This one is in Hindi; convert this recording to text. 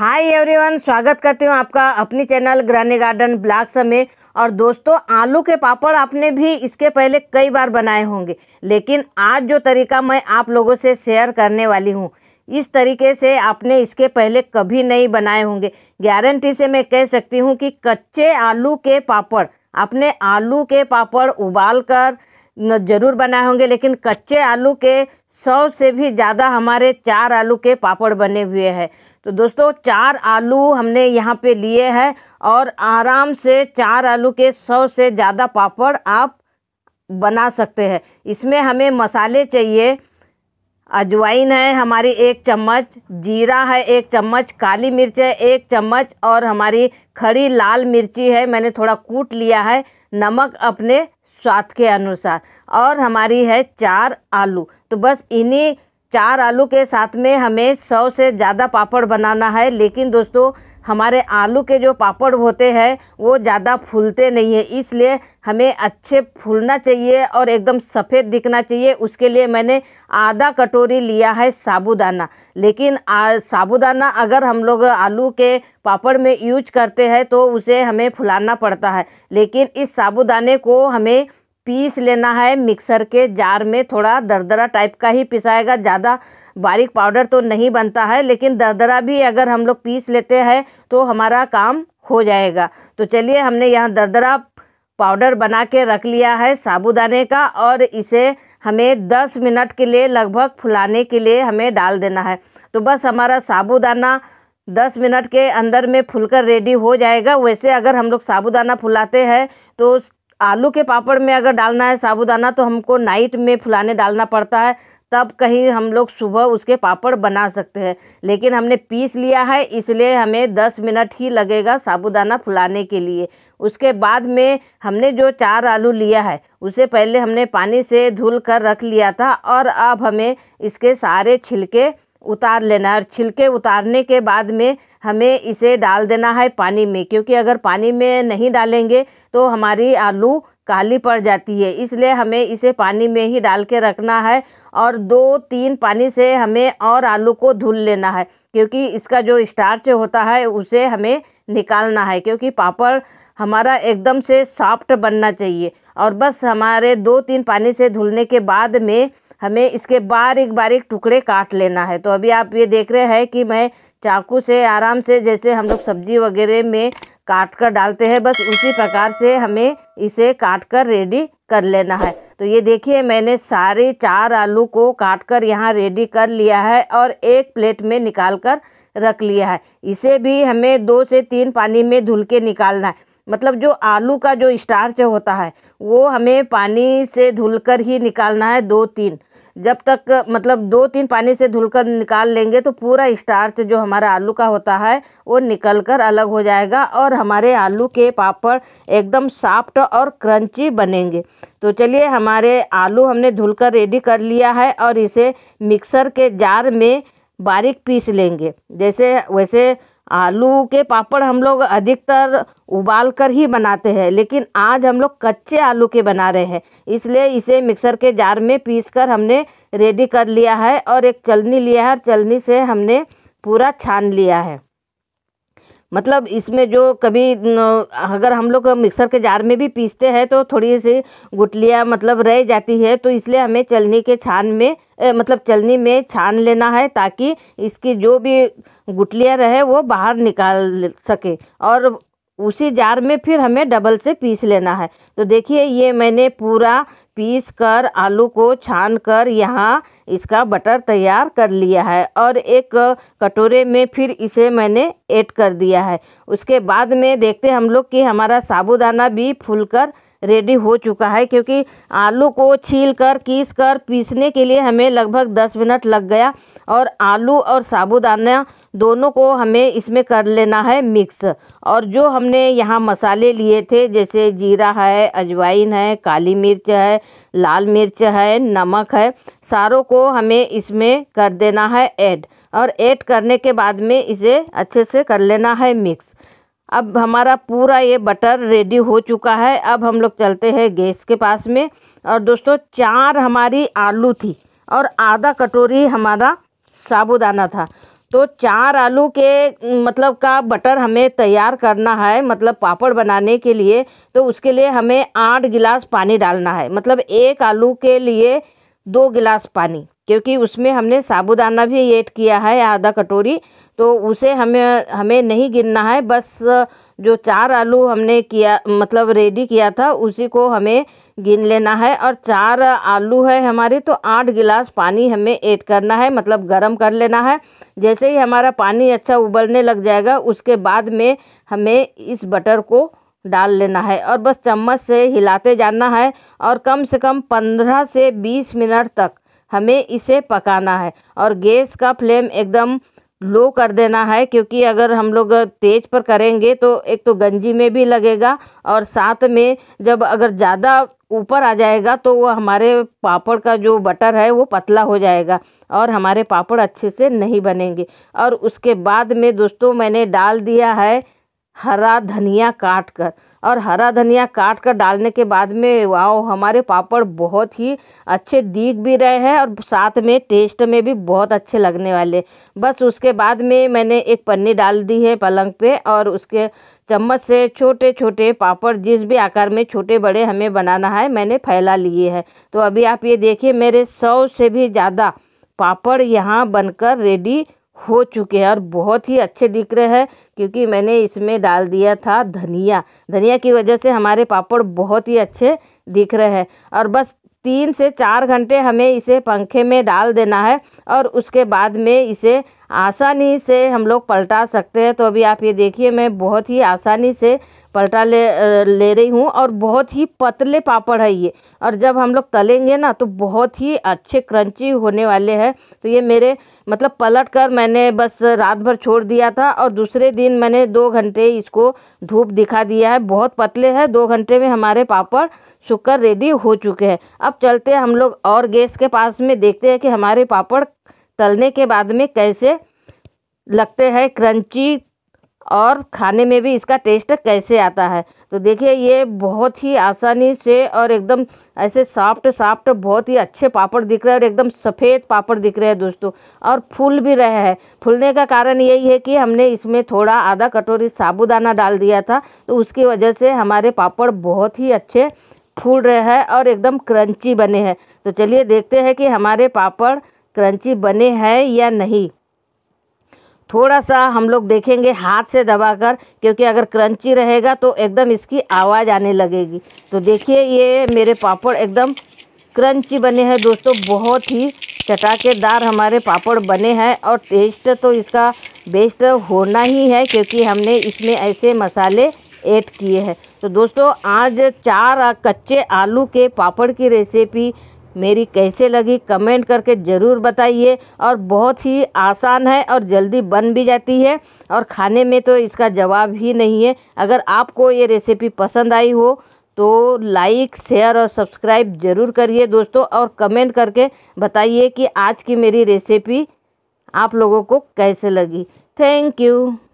हाय एवरीवन स्वागत करती हूँ आपका अपनी चैनल ग्रानी गार्डन ब्लॉग समय और दोस्तों आलू के पापड़ आपने भी इसके पहले कई बार बनाए होंगे लेकिन आज जो तरीका मैं आप लोगों से शेयर करने वाली हूँ इस तरीके से आपने इसके पहले कभी नहीं बनाए होंगे गारंटी से मैं कह सकती हूँ कि कच्चे आलू के पापड़ आपने आलू के पापड़ उबाल कर ज़रूर बनाए होंगे लेकिन कच्चे आलू के सौ से भी ज़्यादा हमारे चार आलू के पापड़ बने हुए हैं तो दोस्तों चार आलू हमने यहाँ पे लिए हैं और आराम से चार आलू के सौ से ज़्यादा पापड़ आप बना सकते हैं इसमें हमें मसाले चाहिए अजवाइन है हमारी एक चम्मच जीरा है एक चम्मच काली मिर्च है एक चम्मच और हमारी खड़ी लाल मिर्ची है मैंने थोड़ा कूट लिया है नमक अपने स्वाद के अनुसार और हमारी है चार आलू तो बस इन्हीं चार आलू के साथ में हमें सौ से ज़्यादा पापड़ बनाना है लेकिन दोस्तों हमारे आलू के जो पापड़ होते हैं वो ज़्यादा फूलते नहीं है इसलिए हमें अच्छे फूलना चाहिए और एकदम सफ़ेद दिखना चाहिए उसके लिए मैंने आधा कटोरी लिया है साबूदाना लेकिन आ, साबुदाना अगर हम लोग आलू के पापड़ में यूज करते हैं तो उसे हमें फुलाना पड़ता है लेकिन इस साबुदाने को हमें पीस लेना है मिक्सर के जार में थोड़ा दरदरा टाइप का ही पिसाएगा ज़्यादा बारीक पाउडर तो नहीं बनता है लेकिन दरदरा भी अगर हम लोग पीस लेते हैं तो हमारा काम हो जाएगा तो चलिए हमने यहाँ दरदरा पाउडर बना के रख लिया है साबुदाने का और इसे हमें 10 मिनट के लिए लगभग फुलाने के लिए हमें डाल देना है तो बस हमारा साबुदाना दस मिनट के अंदर में फुलकर रेडी हो जाएगा वैसे अगर हम लोग साबुदाना फुलाते हैं तो आलू के पापड़ में अगर डालना है साबुदाना तो हमको नाइट में फुलाने डालना पड़ता है तब कहीं हम लोग सुबह उसके पापड़ बना सकते हैं लेकिन हमने पीस लिया है इसलिए हमें 10 मिनट ही लगेगा साबुदाना फुलाने के लिए उसके बाद में हमने जो चार आलू लिया है उसे पहले हमने पानी से धुल कर रख लिया था और अब हमें इसके सारे छिलके उतार लेना है और छिलके उतारने के बाद में हमें इसे डाल देना है पानी में क्योंकि अगर पानी में नहीं डालेंगे तो हमारी आलू काली पड़ जाती है इसलिए हमें इसे पानी में ही डाल के रखना है और दो तीन पानी से हमें और आलू को धुल लेना है क्योंकि इसका जो स्टार्च होता है उसे हमें निकालना है क्योंकि पापड़ हमारा एकदम से सॉफ्ट बनना चाहिए और बस हमारे दो तीन पानी से धुलने के बाद में हमें इसके बारीक बारीक टुकड़े काट लेना है तो अभी आप ये देख रहे हैं कि मैं चाकू से आराम से जैसे हम लोग सब्जी वगैरह में काट कर डालते हैं बस उसी प्रकार से हमें इसे काट कर रेडी कर लेना है तो ये देखिए मैंने सारे चार आलू को काट कर यहाँ रेडी कर लिया है और एक प्लेट में निकाल कर रख लिया है इसे भी हमें दो से तीन पानी में धुल के निकालना है मतलब जो आलू का जो स्टार्च होता है वो हमें पानी से धुल कर ही निकालना है दो तीन जब तक मतलब दो तीन पानी से धुलकर निकाल लेंगे तो पूरा स्टार्च जो हमारा आलू का होता है वो निकल कर अलग हो जाएगा और हमारे आलू के पापड़ एकदम सॉफ्ट और क्रंची बनेंगे तो चलिए हमारे आलू हमने धुल कर रेडी कर लिया है और इसे मिक्सर के जार में बारीक पीस लेंगे जैसे वैसे आलू के पापड़ हम लोग अधिकतर उबाल कर ही बनाते हैं लेकिन आज हम लोग कच्चे आलू के बना रहे हैं इसलिए इसे मिक्सर के जार में पीस कर हमने रेडी कर लिया है और एक चलनी लिया है और चलनी से हमने पूरा छान लिया है मतलब इसमें जो कभी अगर हम लोग मिक्सर के जार में भी पीसते हैं तो थोड़ी सी गुटलियाँ मतलब रह जाती है तो इसलिए हमें चलनी के छान में मतलब चलनी में छान लेना है ताकि इसकी जो भी गुटलियाँ रहे वो बाहर निकाल सके और उसी जार में फिर हमें डबल से पीस लेना है तो देखिए ये मैंने पूरा पीस कर आलू को छान कर यहाँ इसका बटर तैयार कर लिया है और एक कटोरे में फिर इसे मैंने ऐड कर दिया है उसके बाद में देखते हम लोग कि हमारा साबुदाना भी फूल कर रेडी हो चुका है क्योंकि आलू को छील कर कीस कर पीसने के लिए हमें लगभग दस मिनट लग गया और आलू और साबुदाना दोनों को हमें इसमें कर लेना है मिक्स और जो हमने यहाँ मसाले लिए थे जैसे जीरा है अजवाइन है काली मिर्च है लाल मिर्च है नमक है सारों को हमें इसमें कर देना है ऐड और ऐड करने के बाद में इसे अच्छे से कर लेना है मिक्स अब हमारा पूरा ये बटर रेडी हो चुका है अब हम लोग चलते हैं गैस के पास में और दोस्तों चार हमारी आलू थी और आधा कटोरी हमारा साबुदाना था तो चार आलू के मतलब का बटर हमें तैयार करना है मतलब पापड़ बनाने के लिए तो उसके लिए हमें आठ गिलास पानी डालना है मतलब एक आलू के लिए दो गिलास पानी क्योंकि उसमें हमने साबुदाना भी ऐड किया है आधा कटोरी तो उसे हमें हमें नहीं गिनना है बस जो चार आलू हमने किया मतलब रेडी किया था उसी को हमें गिन लेना है और चार आलू है हमारे तो आठ गिलास पानी हमें ऐड करना है मतलब गरम कर लेना है जैसे ही हमारा पानी अच्छा उबलने लग जाएगा उसके बाद में हमें इस बटर को डाल लेना है और बस चम्मच से हिलाते जाना है और कम से कम पंद्रह से बीस मिनट तक हमें इसे पकाना है और गैस का फ्लेम एकदम लो कर देना है क्योंकि अगर हम लोग तेज़ पर करेंगे तो एक तो गंजी में भी लगेगा और साथ में जब अगर ज़्यादा ऊपर आ जाएगा तो वो हमारे पापड़ का जो बटर है वो पतला हो जाएगा और हमारे पापड़ अच्छे से नहीं बनेंगे और उसके बाद में दोस्तों मैंने डाल दिया है हरा धनिया काट कर और हरा धनिया काट कर डालने के बाद में वाओ हमारे पापड़ बहुत ही अच्छे दिख भी रहे हैं और साथ में टेस्ट में भी बहुत अच्छे लगने वाले बस उसके बाद में मैंने एक पन्नी डाल दी है पलंग पे और उसके चम्मच से छोटे छोटे पापड़ जिस भी आकार में छोटे बड़े हमें बनाना है मैंने फैला लिए है तो अभी आप ये देखिए मेरे सौ से भी ज़्यादा पापड़ यहाँ बनकर रेडी हो चुके हैं और बहुत ही अच्छे दिख रहे हैं क्योंकि मैंने इसमें डाल दिया था धनिया धनिया की वजह से हमारे पापड़ बहुत ही अच्छे दिख रहे हैं और बस तीन से चार घंटे हमें इसे पंखे में डाल देना है और उसके बाद में इसे आसानी से हम लोग पलटा सकते हैं तो अभी आप ये देखिए मैं बहुत ही आसानी से पलटा ले ले रही हूँ और बहुत ही पतले पापड़ है ये और जब हम लोग तलेंगे ना तो बहुत ही अच्छे क्रंची होने वाले हैं तो ये मेरे मतलब पलट कर मैंने बस रात भर छोड़ दिया था और दूसरे दिन मैंने दो घंटे इसको धूप दिखा दिया है बहुत पतले है दो घंटे में हमारे पापड़ सुकर रेडी हो चुके हैं अब चलते हैं हम लोग और गैस के पास में देखते हैं कि हमारे पापड़ तलने के बाद में कैसे लगते हैं क्रंची और खाने में भी इसका टेस्ट कैसे आता है तो देखिए ये बहुत ही आसानी से और एकदम ऐसे सॉफ्ट सॉफ्ट बहुत ही अच्छे पापड़ दिख रहे हैं और एकदम सफ़ेद पापड़ दिख रहे हैं दोस्तों और फूल भी रहे हैं फूलने का कारण यही है कि हमने इसमें थोड़ा आधा कटोरी साबुदाना डाल दिया था तो उसकी वजह से हमारे पापड़ बहुत ही अच्छे फूल रहे हैं और एकदम क्रंची बने हैं तो चलिए देखते हैं कि हमारे पापड़ क्रंची बने हैं या नहीं थोड़ा सा हम लोग देखेंगे हाथ से दबाकर क्योंकि अगर क्रंची रहेगा तो एकदम इसकी आवाज़ आने लगेगी तो देखिए ये मेरे पापड़ एकदम क्रंची बने हैं दोस्तों बहुत ही चटाकेदार हमारे पापड़ बने हैं और टेस्ट तो इसका बेस्ट होना ही है क्योंकि हमने इसमें ऐसे मसाले ऐड किए हैं तो दोस्तों आज चार कच्चे आलू के पापड़ की रेसिपी मेरी कैसे लगी कमेंट करके ज़रूर बताइए और बहुत ही आसान है और जल्दी बन भी जाती है और खाने में तो इसका जवाब ही नहीं है अगर आपको ये रेसिपी पसंद आई हो तो लाइक शेयर और सब्सक्राइब ज़रूर करिए दोस्तों और कमेंट करके बताइए कि आज की मेरी रेसिपी आप लोगों को कैसे लगी थैंक यू